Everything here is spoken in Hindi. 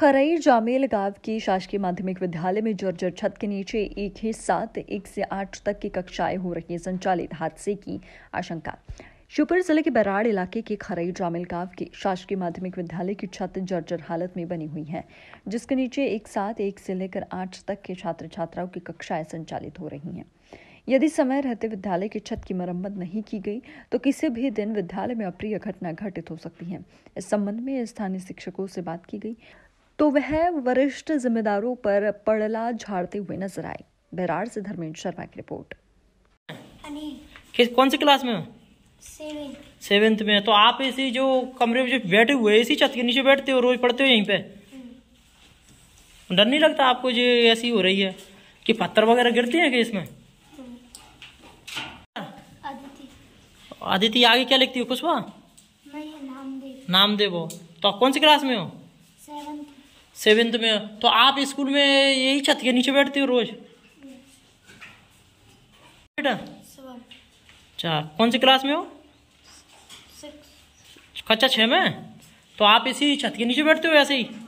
खरई जामेल गांव के शासकीय माध्यमिक विद्यालय में जर्जर छत के नीचे एक ही साथ एक से आठ तक की कक्षाएं हो रही है संचालित हादसे की आशंका शिवपुरी जिले के बराड़ इलाके के खरई जामेल गांव के शासकीय माध्यमिक विद्यालय की छत जर्जर हालत में बनी हुई है जिसके नीचे एक साथ एक से लेकर आठ तक के छात्र छात्राओं की कक्षाएं संचालित हो रही हैं यदि समय रहते विद्यालय की छत की मरम्मत नहीं की गई तो किसी भी दिन विद्यालय में अप्रिय घटना घटित हो सकती है इस संबंध में स्थानीय शिक्षकों से बात की गई तो वह वरिष्ठ जिम्मेदारों पर पड़ला झाड़ते हुए नजर आए बैरार से धर्मेंद्र शर्मा की रिपोर्ट किस कौन सी क्लास में सेवेंथ में तो आप इसी जो कमरे में जो बैठे हुए इसी छत के नीचे बैठते हो रोज पढ़ते हो यहीं पे हम्म। डर नहीं लगता आपको जो ऐसी हो रही है कि पत्थर वगैरह गिरते हैं कि इसमें आदिति आगे क्या लिखती हो कुछ कुशवा नाम वो तो आप कौन सी क्लास में हो सेवेंथ में तो आप स्कूल में यही छत के नीचे बैठते हो रोज बेटा अच्छा कौन सी क्लास में हो कक्षा अच्छा, छः में तो आप इसी छत के नीचे बैठते हो ऐसे ही